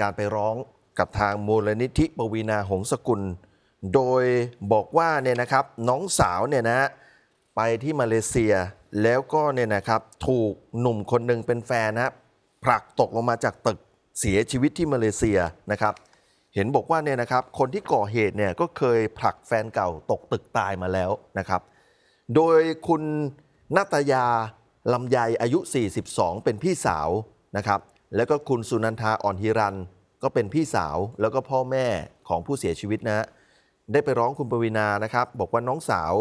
การไปร้องกับทางมูลนิธิปวีนาหงสกุล โดยบอกว่าเนี่ยนะครับน้องสาวเนี่ยนะ ไปที่มาเลเซียแล้วก็เนี่ยนะครับถูกหนุ่มคนหนึ่งเป็นแฟนนะผลักตกลงมาจากตึกเสียชีวิตที่มาเลเซียนะครับ เห็นบอกว่าเนี่ยนะครับ คนที่ก่อเหตุเนี่ยก็เคยผลักแฟนเก่าตกตึกตายมาแล้วนะครับ โดยคุณนัตยาลำไยอายุ 42 เป็นพี่สาวนะครับแล้วก็คุณสุนันทาอ่อนฮิรันก็เป็นพี่สาวแล้วก็พ่อแม่ของผู้เสียชีวิตนะ ได้ไปร้องคุณปวีนานะครับ บอกว่าน้องสาว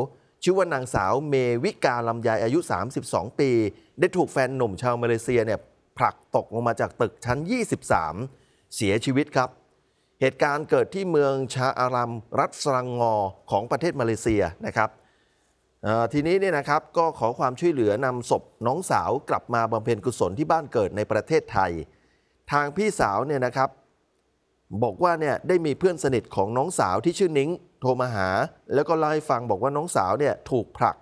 ชื่อว่านางสาวเมวิกาลำยายอายุ 32 ปี ได้ถูกแฟนหนุ่มชาวมาเลเซียเนี่ยผลักตกลงมาจากตึกชั้น 23 เสียชีวิตครับ เหตุการณ์เกิดที่เมืองชาอารัมรัฐสรังงอของประเทศมาเลเซียนะครับทีนี้เนี่ยนะครับก็ขอความช่วยเหลือนำศพน้องสาวกลับมาบำเพ็ญกุศลที่บ้านเกิดในประเทศไทย ทางพี่สาวเนี่ยนะครับ บอกว่าเนี่ยได้มีเพื่อนสนิทของน้องสาวที่ชื่อนิ้งโทรมาหา แล้วก็เล่าให้ฟังบอกว่าน้องสาวเนี่ยถูกผลัก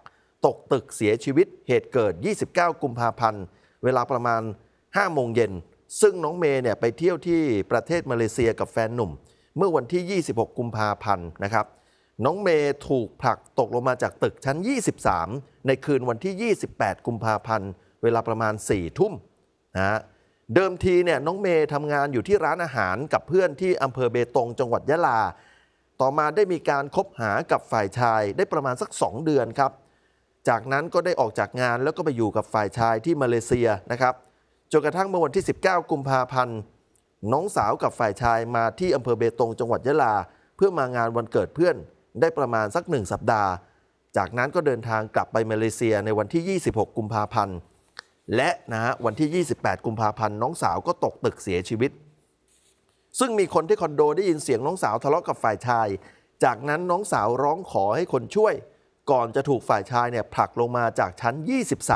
ตกตึกเสียชีวิตเหตุเกิด 29 กุมภาพันธ์ เวลาประมาณ 5 โมงเย็น ซึ่งน้องเมย์เนี่ยไปเที่ยวที่ประเทศมาเลเซียกับแฟนหนุ่ม เมื่อวันที่ 26 กุมภาพันธ์นะครับน้องเมย์ถูกผลักตกลงมาจากตึกชั้น 23 ในคืนวันที่ 28 กุมภาพันธ์เวลาประมาณ 4 ทุ่มนะฮะเดิมทีเนี่ยน้องเมย์ทำงานอยู่ที่ร้านอาหารกับเพื่อนที่อำเภอเบตงจังหวัดยะลา ต่อมาได้มีการคบหากับฝ่ายชายได้ประมาณสัก 2 เดือนครับ จากนั้นก็ได้ออกจากงานแล้วก็ไปอยู่กับฝ่ายชายที่มาเลเซียนะครับจนกระทั่งเมื่อวันที่ 19 กุมภาพันธ์น้องสาวกับฝ่ายชายมาที่อำเภอเบตงจังหวัดยะลาเพื่อมางานวันเกิดเพื่อนได้ประมาณสักหนึ่งสัปดาห์ จากนั้นก็เดินทางกลับไปมาเลเซียในวันที่ 26 กุมภาพันธ์ และนะฮะวันที่ 28 กุมภาพันธ์ น้องสาวก็ตกตึกเสียชีวิต ซึ่งมีคนที่คอนโดได้ยินเสียงน้องสาวทะเลาะกับฝ่ายชาย จากนั้นน้องสาวร้องขอให้คนช่วย ก่อนจะถูกฝ่ายชายเนี่ยผลักลงมาจากชั้น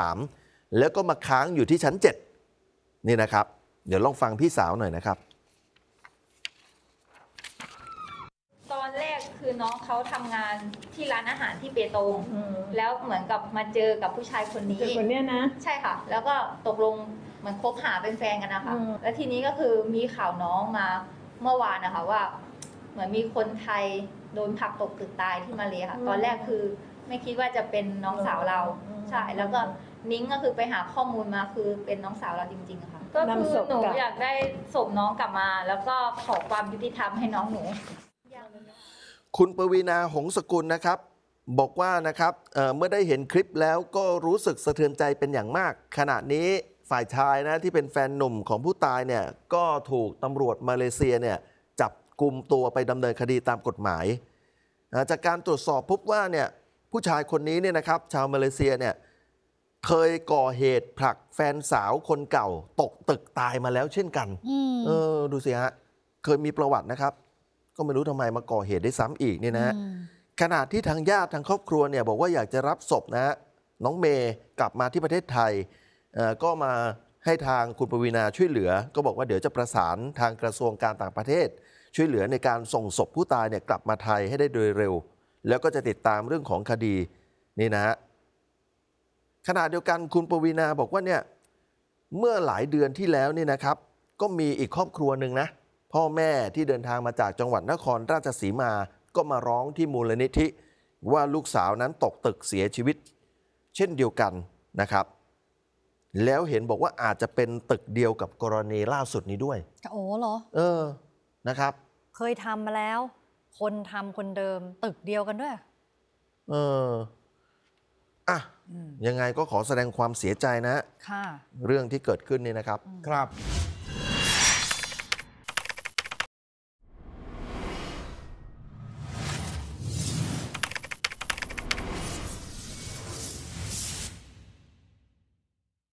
23 แล้วก็มาค้างอยู่ที่ชั้น 7 นี่นะครับ เดี๋ยวลองฟังพี่สาวหน่อยนะครับน้องเขาทำงานที่ร้านอาหารที่เปตงแล้วเหมือนกับมาเจอกับผู้ชายคนนี้คนเนี้ยนะ ใช่ค่ะ แล้วก็ตกลงเหมือนคบหาเป็นแฟนกันนะคะ แล้วทีนี้ก็คือมีข่าวน้องมาเมื่อวานนะคะว่า เหมือนมีคนไทยโดนผลักตกตึกตายที่มาเลยค่ะตอนแรกคือไม่คิดว่าจะเป็นน้องสาวเรา ใช่ แล้วก็นิ้งก็คือไปหาข้อมูลมาคือเป็นน้องสาวเราจริง ๆค่ะก็คือหนูอยากได้ศพน้องกลับมา แล้วก็ขอความยุติธรรมให้น้องหนูคุณปวีนาหงสกุลนะครับ บอกว่านะครับเเมื่อได้เห็นคลิปแล้วก็รู้สึกสะเทือนใจเป็นอย่างมาก ขณะนี้ฝ่ายชายนะ ที่เป็นแฟนหนุ่มของผู้ตายเนี่ยก็ถูกตำรวจมาเลเซียเนี่ย จับกลุ่มตัวไปดำเนินคดีตามกฎหมายจากการตรวจสอบพบว่าเนี่ยผู้ชายคนนี้เนี่ยนะครับ ชาวมาเลเซียเนี่ยเคยก่อเหตุผลักแฟนสาวคนเก่าตกตึกตายมาแล้วเช่นกันเออ ดูสิฮะเคยมีประวัตินะครับก็ไม่รู้ทำไมมาก่อเหตุได้ซ้ำอีกเนี่ยนะขณะที่ทางญาติทางครอบครัวเนี่ยบอกว่าอยากจะรับศพนะน้องเมย์กลับมาที่ประเทศไทยก็มาให้ทางคุณปวีนาช่วยเหลือ ก็บอกว่าเดี๋ยวจะประสานทางกระทรวงการต่างประเทศ ช่วยเหลือในการส่งศพผู้ตายเนี่ยกลับมาไทยให้ได้โดยเร็ว แล้วก็จะติดตามเรื่องของคดี นี่นะฮะขณะเดียวกันคุณปวีนาบอกว่าเนี่ยเมื่อหลายเดือนที่แล้วนี่นะครับ ก็มีอีกครอบครัวหนึ่งนะพ่อแม่ที่เดินทางมาจากจังหวัดนครราชสีมาก็มาร้องที่มูลนิธิว่าลูกสาวนั้นตกตึกเสียชีวิต เช่นเดียวกันนะครับ แล้วเห็นบอกว่าอาจจะเป็นตึกเดียวกับกรณีล่าสุดนี้ด้วยโอ้เหรอ เออนะครับ เคยทำมาแล้ว คนทำคนเดิม ตึกเดียวกันด้วยเอออ่ะยังไงก็ขอแสดงความเสียใจนะค่ะ เรื่องที่เกิดขึ้นนี่นะครับ ครับ